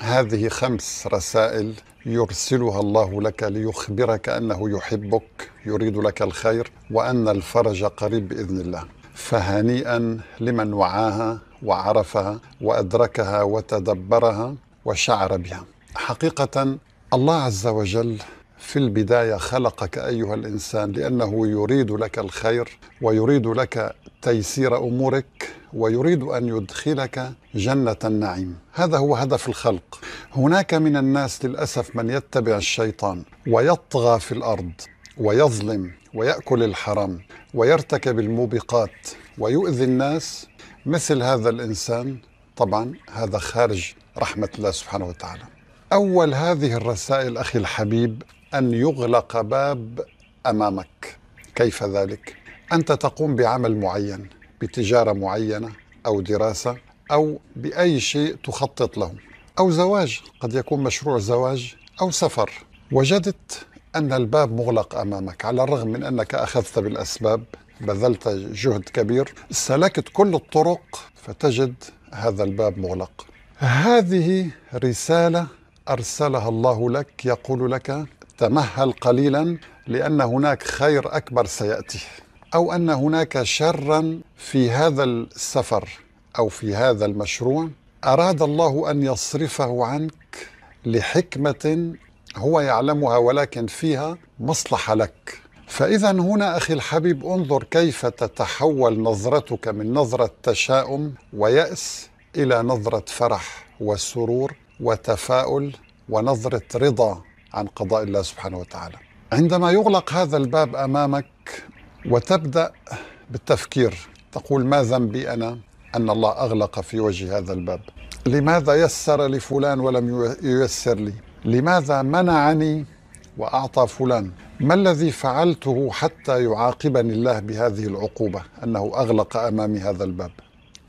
هذه خمس رسائل يرسلها الله لك ليخبرك انه يحبك يريد لك الخير وان الفرج قريب باذن الله فهنيئا لمن وعاها وعرفها وادركها وتدبرها وشعر بها حقيقه الله عز وجل في البدايه خلقك ايها الانسان لانه يريد لك الخير ويريد لك تيسير امورك ويريد ان يدخلك جنه النعيم هذا هو هدف الخلق هناك من الناس للاسف من يتبع الشيطان ويطغى في الارض ويظلم وياكل الحرام ويرتكب الموبقات ويؤذي الناس مثل هذا الانسان طبعا هذا خارج رحمه الله سبحانه وتعالى اول هذه الرسائل اخي الحبيب ان يغلق باب امامك كيف ذلك انت تقوم بعمل معين بتجاره معينه او دراسه او باي شيء تخطط له او زواج قد يكون مشروع زواج او سفر وجدت ان الباب مغلق امامك على الرغم من انك اخذت بالاسباب بذلت جهد كبير سلكت كل الطرق فتجد هذا الباب مغلق هذه رساله ارسلها الله لك يقول لك تمهل قليلا لان هناك خير اكبر سياتي او ان هناك شرا في هذا السفر او في هذا المشروع اراد الله ان يصرفه عنك لحكمه هو يعلمها ولكن فيها مصلحه لك فاذا هنا اخي الحبيب انظر كيف تتحول نظرتك من نظره تشاؤم وياس الى نظره فرح وسرور وتفاؤل ونظره رضا عن قضاء الله سبحانه وتعالى عندما يغلق هذا الباب امامك وتبدأ بالتفكير تقول ما ذنبي أنا أن الله أغلق في وجهي هذا الباب لماذا يسر لفلان ولم ييسر لي لماذا منعني وأعطى فلان ما الذي فعلته حتى يعاقبني الله بهذه العقوبة أنه أغلق أمامي هذا الباب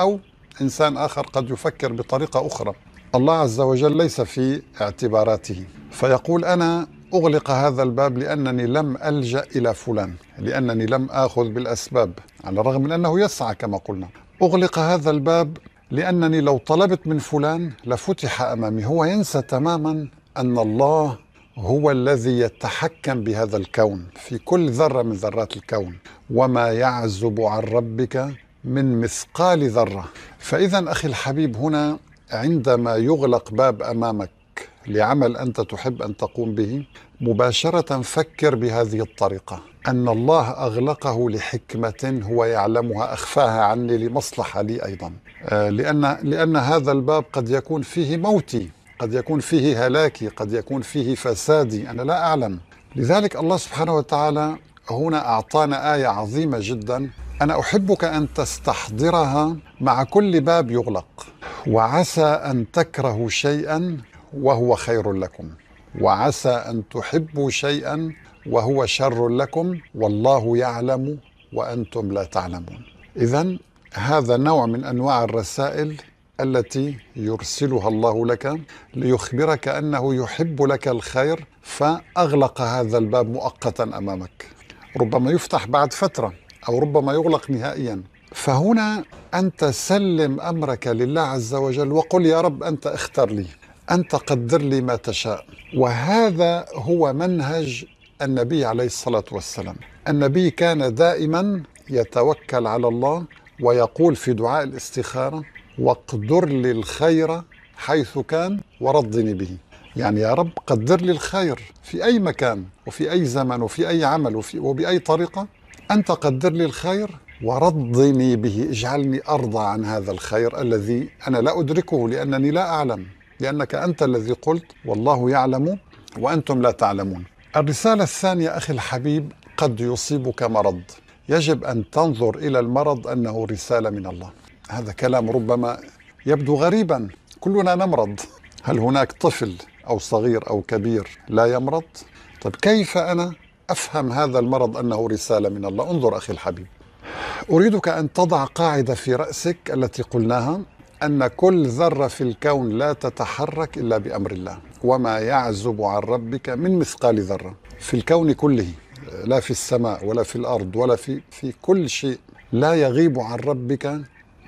أو إنسان آخر قد يفكر بطريقة أخرى الله عز وجل ليس في اعتباراته فيقول أنا أغلق هذا الباب لأنني لم ألجأ إلى فلان لأنني لم آخذ بالأسباب على الرغم من أنه يسعى كما قلنا أغلق هذا الباب لأنني لو طلبت من فلان لفتح أمامي هو ينسى تماما أن الله هو الذي يتحكم بهذا الكون في كل ذرة من ذرات الكون وما يعزب عن ربك من مثقال ذرة فإذا أخي الحبيب هنا عندما يغلق باب أمامك لعمل انت تحب ان تقوم به مباشره فكر بهذه الطريقه ان الله اغلقه لحكمه هو يعلمها اخفاها عني لمصلحه لي ايضا آه، لان لان هذا الباب قد يكون فيه موتي قد يكون فيه هلاكي قد يكون فيه فسادي انا لا اعلم لذلك الله سبحانه وتعالى هنا اعطانا ايه عظيمه جدا انا احبك ان تستحضرها مع كل باب يغلق وعسى ان تكرهوا شيئا وهو خير لكم وعسى ان تحبوا شيئا وهو شر لكم والله يعلم وانتم لا تعلمون اذا هذا نوع من انواع الرسائل التي يرسلها الله لك ليخبرك انه يحب لك الخير فاغلق هذا الباب مؤقتا امامك ربما يفتح بعد فتره او ربما يغلق نهائيا فهنا انت سلم امرك لله عز وجل وقل يا رب انت اختر لي أنت قدر لي ما تشاء وهذا هو منهج النبي عليه الصلاة والسلام النبي كان دائما يتوكل على الله ويقول في دعاء الاستخارة واقدر لي الخير حيث كان ورضني به يعني يا رب قدر لي الخير في أي مكان وفي أي زمن وفي أي عمل وفي وبأي طريقة أنت قدر لي الخير ورضني به اجعلني أرضى عن هذا الخير الذي أنا لا أدركه لأنني لا أعلم لأنك أنت الذي قلت والله يعلم وأنتم لا تعلمون الرسالة الثانية أخي الحبيب قد يصيبك مرض يجب أن تنظر إلى المرض أنه رسالة من الله هذا كلام ربما يبدو غريبا كلنا نمرض هل هناك طفل أو صغير أو كبير لا يمرض طيب كيف أنا أفهم هذا المرض أنه رسالة من الله انظر أخي الحبيب أريدك أن تضع قاعدة في رأسك التي قلناها أن كل ذرة في الكون لا تتحرك إلا بأمر الله وما يعزب عن ربك من مثقال ذرة في الكون كله لا في السماء ولا في الأرض ولا في, في كل شيء لا يغيب عن ربك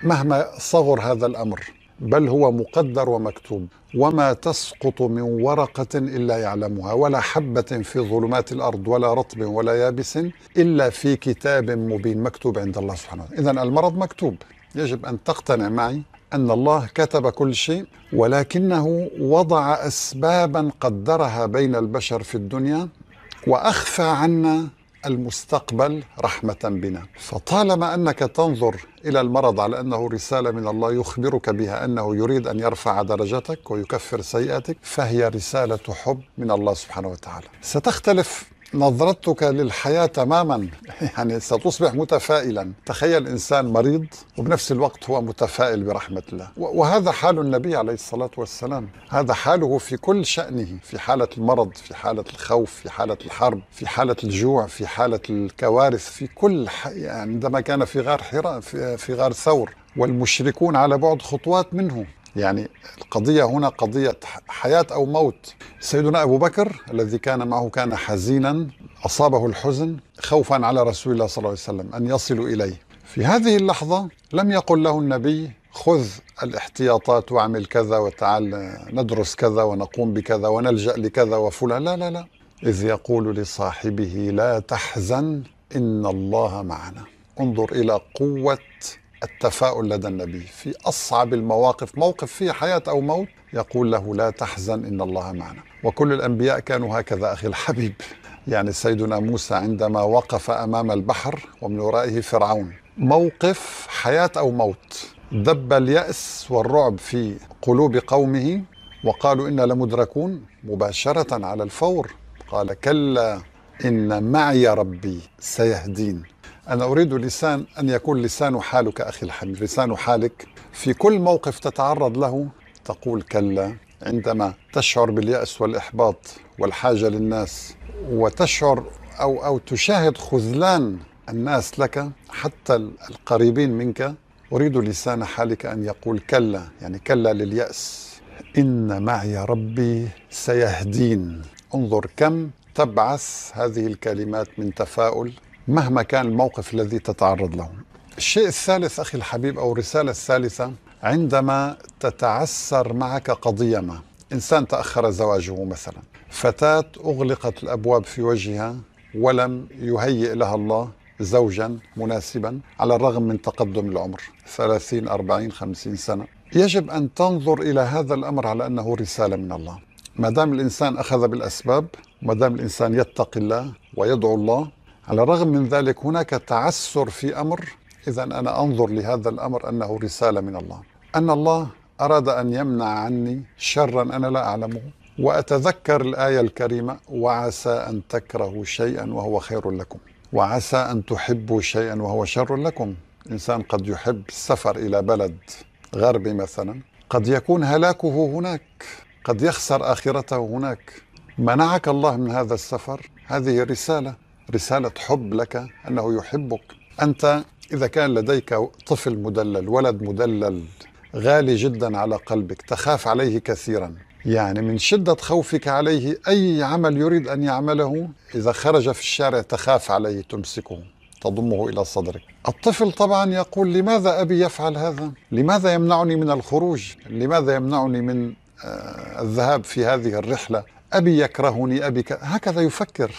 مهما صغر هذا الأمر بل هو مقدر ومكتوب وما تسقط من ورقة إلا يعلمها ولا حبة في ظلمات الأرض ولا رطب ولا يابس إلا في كتاب مبين مكتوب عند الله سبحانه وتعالى إذا المرض مكتوب يجب أن تقتنع معي أن الله كتب كل شيء ولكنه وضع أسبابا قدرها بين البشر في الدنيا وأخفى عنا المستقبل رحمة بنا فطالما أنك تنظر إلى المرض على أنه رسالة من الله يخبرك بها أنه يريد أن يرفع درجتك ويكفر سيئاتك فهي رسالة حب من الله سبحانه وتعالى ستختلف نظرتك للحياة تماما يعني ستصبح متفائلا تخيل إنسان مريض وبنفس الوقت هو متفائل برحمة الله وهذا حال النبي عليه الصلاة والسلام هذا حاله في كل شأنه في حالة المرض في حالة الخوف في حالة الحرب في حالة الجوع في حالة الكوارث في كل حي... يعني عندما كان في غار حراء في غار ثور والمشركون على بعد خطوات منه يعني القضية هنا قضية حياة أو موت سيدنا أبو بكر الذي كان معه كان حزينا أصابه الحزن خوفا على رسول الله صلى الله عليه وسلم أن يصل إليه في هذه اللحظة لم يقل له النبي خذ الاحتياطات واعمل كذا وتعال ندرس كذا ونقوم بكذا ونلجأ لكذا وفلان لا لا لا إذ يقول لصاحبه لا تحزن إن الله معنا انظر إلى قوة التفاؤل لدى النبي في أصعب المواقف موقف فيه حياة أو موت يقول له لا تحزن إن الله معنا وكل الأنبياء كانوا هكذا أخي الحبيب يعني سيدنا موسى عندما وقف أمام البحر ومن ورائه فرعون موقف حياة أو موت دب اليأس والرعب في قلوب قومه وقالوا إنا لمدركون مباشرة على الفور قال كلا إن معي ربي سيهدين أنا أريد لسان أن يكون لسان حالك أخي الحبيب لسان حالك في كل موقف تتعرض له تقول كلا عندما تشعر باليأس والإحباط والحاجة للناس وتشعر أو أو تشاهد خذلان الناس لك حتى القريبين منك أريد لسان حالك أن يقول كلا يعني كلا لليأس إن معي ربي سيهدين انظر كم تبعث هذه الكلمات من تفاؤل مهما كان الموقف الذي تتعرض له الشيء الثالث أخي الحبيب أو الرسالة الثالثة عندما تتعسر معك قضية ما إنسان تأخر زواجه مثلا فتاة أغلقت الأبواب في وجهها ولم يهيئ لها الله زوجا مناسبا على الرغم من تقدم العمر 30 40 50 سنة يجب أن تنظر إلى هذا الأمر على أنه رسالة من الله ما دام الإنسان أخذ بالأسباب ما دام الإنسان يتقي الله ويدعو الله على الرغم من ذلك هناك تعسر في امر اذا انا انظر لهذا الامر انه رساله من الله ان الله اراد ان يمنع عني شرا انا لا اعلمه واتذكر الايه الكريمه وعسى ان تكرهوا شيئا وهو خير لكم وعسى ان تحبوا شيئا وهو شر لكم انسان قد يحب السفر الى بلد غربي مثلا قد يكون هلاكه هناك قد يخسر اخرته هناك منعك الله من هذا السفر هذه رساله رسالة حب لك أنه يحبك أنت إذا كان لديك طفل مدلل ولد مدلل غالي جدا على قلبك تخاف عليه كثيرا يعني من شدة خوفك عليه أي عمل يريد أن يعمله إذا خرج في الشارع تخاف عليه تمسكه تضمه إلى صدرك الطفل طبعا يقول لماذا أبي يفعل هذا؟ لماذا يمنعني من الخروج؟ لماذا يمنعني من آه، الذهاب في هذه الرحلة؟ أبي يكرهني أبي ك... هكذا يفكر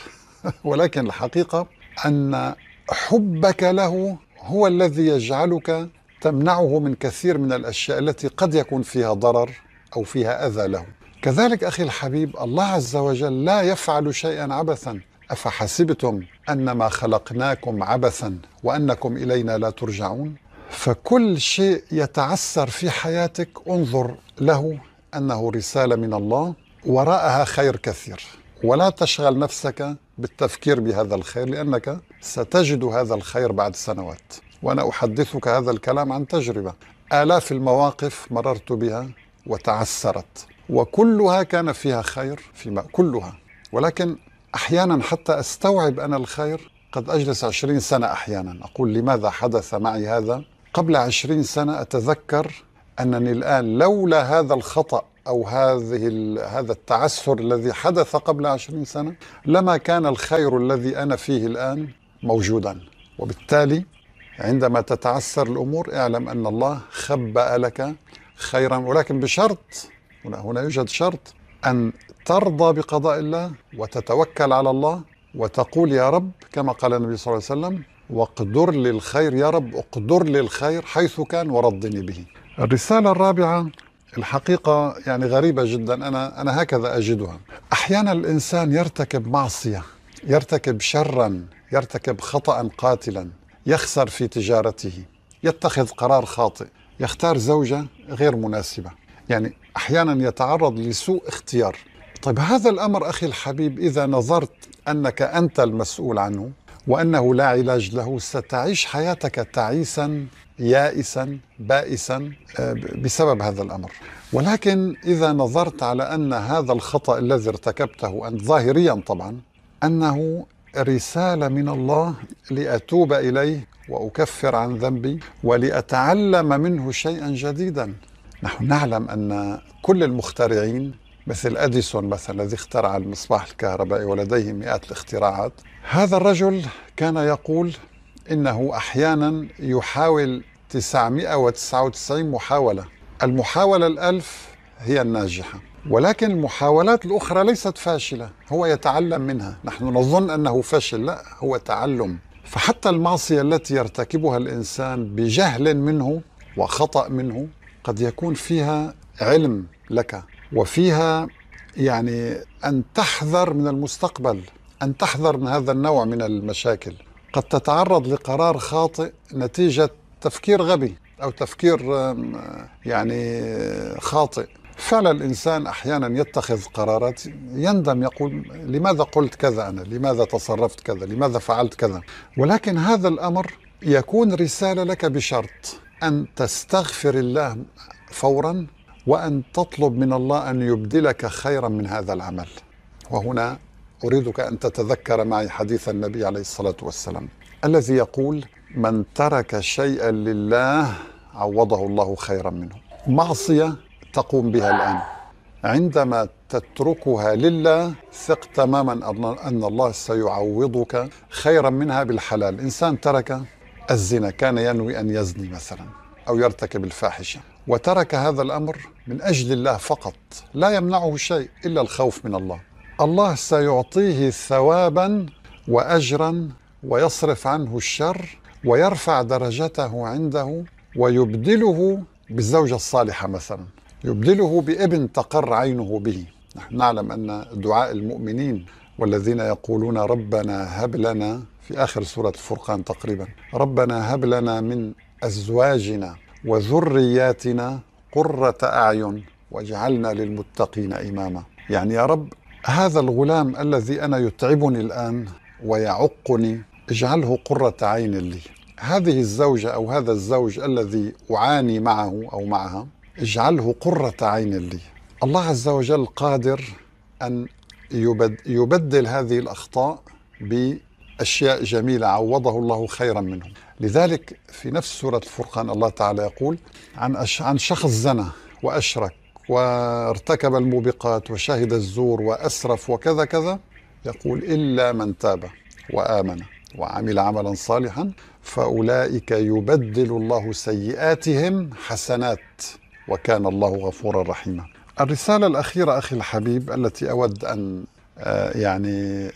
ولكن الحقيقة أن حبك له هو الذي يجعلك تمنعه من كثير من الأشياء التي قد يكون فيها ضرر أو فيها أذى له كذلك أخي الحبيب الله عز وجل لا يفعل شيئا عبثا أفحسبتم أنما خلقناكم عبثا وأنكم إلينا لا ترجعون فكل شيء يتعثر في حياتك انظر له أنه رسالة من الله وراءها خير كثير ولا تشغل نفسك بالتفكير بهذا الخير لأنك ستجد هذا الخير بعد سنوات وأنا أحدثك هذا الكلام عن تجربة آلاف المواقف مررت بها وتعسرت وكلها كان فيها خير فيما كلها ولكن أحيانا حتى أستوعب أنا الخير قد أجلس عشرين سنة أحيانا أقول لماذا حدث معي هذا قبل عشرين سنة أتذكر أنني الآن لولا هذا الخطأ أو هذه هذا التعسر الذي حدث قبل عشرين سنة لما كان الخير الذي أنا فيه الآن موجودا وبالتالي عندما تتعسر الأمور اعلم أن الله خبأ لك خيرا ولكن بشرط هنا, هنا يوجد شرط أن ترضى بقضاء الله وتتوكل على الله وتقول يا رب كما قال النبي صلى الله عليه وسلم واقدر للخير يا رب اقدر للخير حيث كان وردني به الرسالة الرابعة الحقيقة يعني غريبة جدا أنا أنا هكذا أجدها أحيانا الإنسان يرتكب معصية يرتكب شرا يرتكب خطأ قاتلا يخسر في تجارته يتخذ قرار خاطئ يختار زوجة غير مناسبة يعني أحيانا يتعرض لسوء اختيار طيب هذا الأمر أخي الحبيب إذا نظرت أنك أنت المسؤول عنه وأنه لا علاج له ستعيش حياتك تعيسا يائسا بائسا آه، بسبب هذا الأمر ولكن إذا نظرت على أن هذا الخطأ الذي ارتكبته أنت ظاهريا طبعا أنه رسالة من الله لأتوب إليه وأكفر عن ذنبي ولأتعلم منه شيئا جديدا نحن نعلم أن كل المخترعين مثل اديسون مثلا الذي اخترع المصباح الكهربائي ولديه مئات الاختراعات هذا الرجل كان يقول انه احيانا يحاول 999 محاوله المحاوله الالف هي الناجحه ولكن المحاولات الاخرى ليست فاشله هو يتعلم منها نحن نظن انه فشل لا هو تعلم فحتى المعصيه التي يرتكبها الانسان بجهل منه وخطا منه قد يكون فيها علم لك وفيها يعني أن تحذر من المستقبل أن تحذر من هذا النوع من المشاكل قد تتعرض لقرار خاطئ نتيجة تفكير غبي أو تفكير يعني خاطئ فعلا الإنسان أحيانا يتخذ قرارات يندم يقول لماذا قلت كذا أنا لماذا تصرفت كذا لماذا فعلت كذا ولكن هذا الأمر يكون رسالة لك بشرط أن تستغفر الله فورا وأن تطلب من الله أن يبدلك خيرا من هذا العمل وهنا أريدك أن تتذكر معي حديث النبي عليه الصلاة والسلام الذي يقول من ترك شيئا لله عوضه الله خيرا منه معصية تقوم بها الآن عندما تتركها لله ثق تماما أن الله سيعوضك خيرا منها بالحلال إنسان ترك الزنا كان ينوي أن يزني مثلا أو يرتكب الفاحشة وترك هذا الامر من اجل الله فقط لا يمنعه شيء الا الخوف من الله الله سيعطيه ثوابا واجرا ويصرف عنه الشر ويرفع درجته عنده ويبدله بالزوجه الصالحه مثلا يبدله بابن تقر عينه به نحن نعلم ان دعاء المؤمنين والذين يقولون ربنا هب لنا في اخر سوره الفرقان تقريبا ربنا هب لنا من ازواجنا وذرياتنا قرة أعين واجعلنا للمتقين إماما يعني يا رب هذا الغلام الذي أنا يتعبني الآن ويعقني اجعله قرة عين لي هذه الزوجة أو هذا الزوج الذي أعاني معه أو معها اجعله قرة عين لي الله عز وجل قادر أن يبدل هذه الأخطاء بأشياء جميلة عوضه الله خيرا منهم لذلك في نفس سورة الفرقان الله تعالى يقول عن أش... عن شخص زنى وأشرك وارتكب الموبقات وشهد الزور وأسرف وكذا كذا يقول إلا من تاب وآمن وعمل عملا صالحا فأولئك يبدل الله سيئاتهم حسنات وكان الله غفورا رحيما الرسالة الأخيرة أخي الحبيب التي أود أن آه، يعني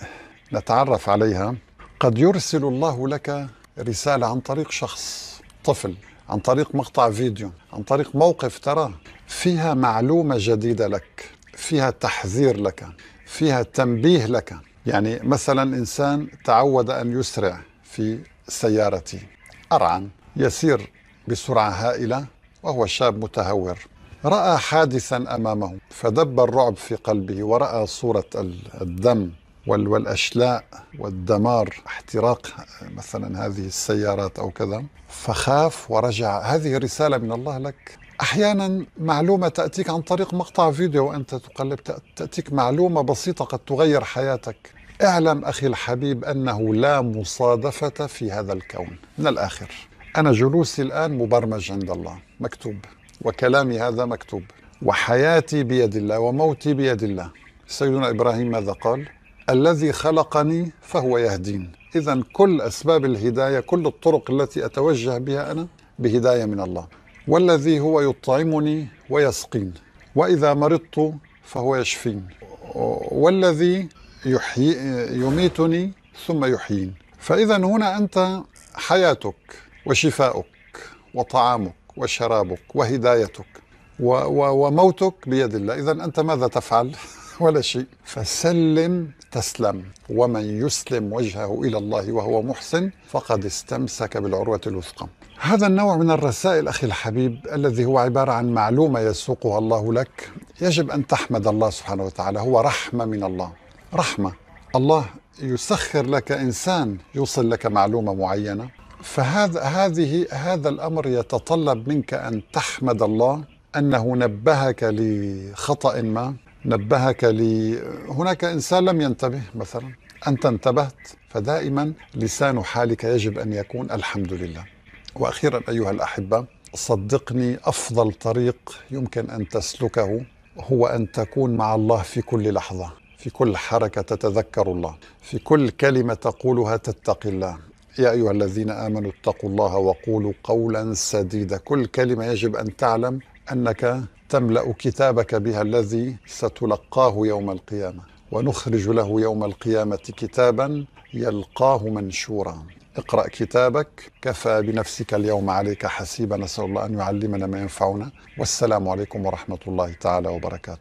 نتعرف عليها قد يرسل الله لك رسالة عن طريق شخص طفل عن طريق مقطع فيديو عن طريق موقف تراه فيها معلومة جديدة لك فيها تحذير لك فيها تنبيه لك يعني مثلا إنسان تعود أن يسرع في سيارته أرعن يسير بسرعة هائلة وهو شاب متهور رأى حادثا أمامه فدب الرعب في قلبه ورأى صورة الدم والاشلاء والدمار احتراق مثلا هذه السيارات او كذا فخاف ورجع هذه رساله من الله لك احيانا معلومه تاتيك عن طريق مقطع فيديو وانت تقلب تاتيك معلومه بسيطه قد تغير حياتك اعلم اخي الحبيب انه لا مصادفه في هذا الكون من الاخر انا جلوسي الان مبرمج عند الله مكتوب وكلامي هذا مكتوب وحياتي بيد الله وموتي بيد الله سيدنا ابراهيم ماذا قال الذي خلقني فهو يهدين إذا كل أسباب الهداية كل الطرق التي أتوجه بها أنا بهداية من الله والذي هو يطعمني ويسقين وإذا مرضت فهو يشفين والذي يحيي يميتني ثم يحيين فإذا هنا أنت حياتك وشفاؤك وطعامك وشرابك وهدايتك وموتك بيد الله إذا أنت ماذا تفعل؟ ولا شيء فسلم تسلم ومن يسلم وجهه الى الله وهو محسن فقد استمسك بالعروه الوثقى هذا النوع من الرسائل اخي الحبيب الذي هو عباره عن معلومه يسوقها الله لك يجب ان تحمد الله سبحانه وتعالى هو رحمه من الله رحمه الله يسخر لك انسان يوصل لك معلومه معينه فهذا هذه هذا الامر يتطلب منك ان تحمد الله انه نبهك لخطا ما نبهك لي هناك إنسان لم ينتبه مثلا أنت انتبهت فدائما لسان حالك يجب أن يكون الحمد لله وأخيرا أيها الأحبة صدقني أفضل طريق يمكن أن تسلكه هو أن تكون مع الله في كل لحظة في كل حركة تتذكر الله في كل كلمة تقولها تتقي الله يا أيها الذين آمنوا اتقوا الله وقولوا قولا سديدا كل كلمة يجب أن تعلم أنك تملا كتابك بها الذي ستلقاه يوم القيامه ونخرج له يوم القيامه كتابا يلقاه منشورا اقرا كتابك كفى بنفسك اليوم عليك حسيبا نسال الله ان يعلمنا ما ينفعنا والسلام عليكم ورحمه الله تعالى وبركاته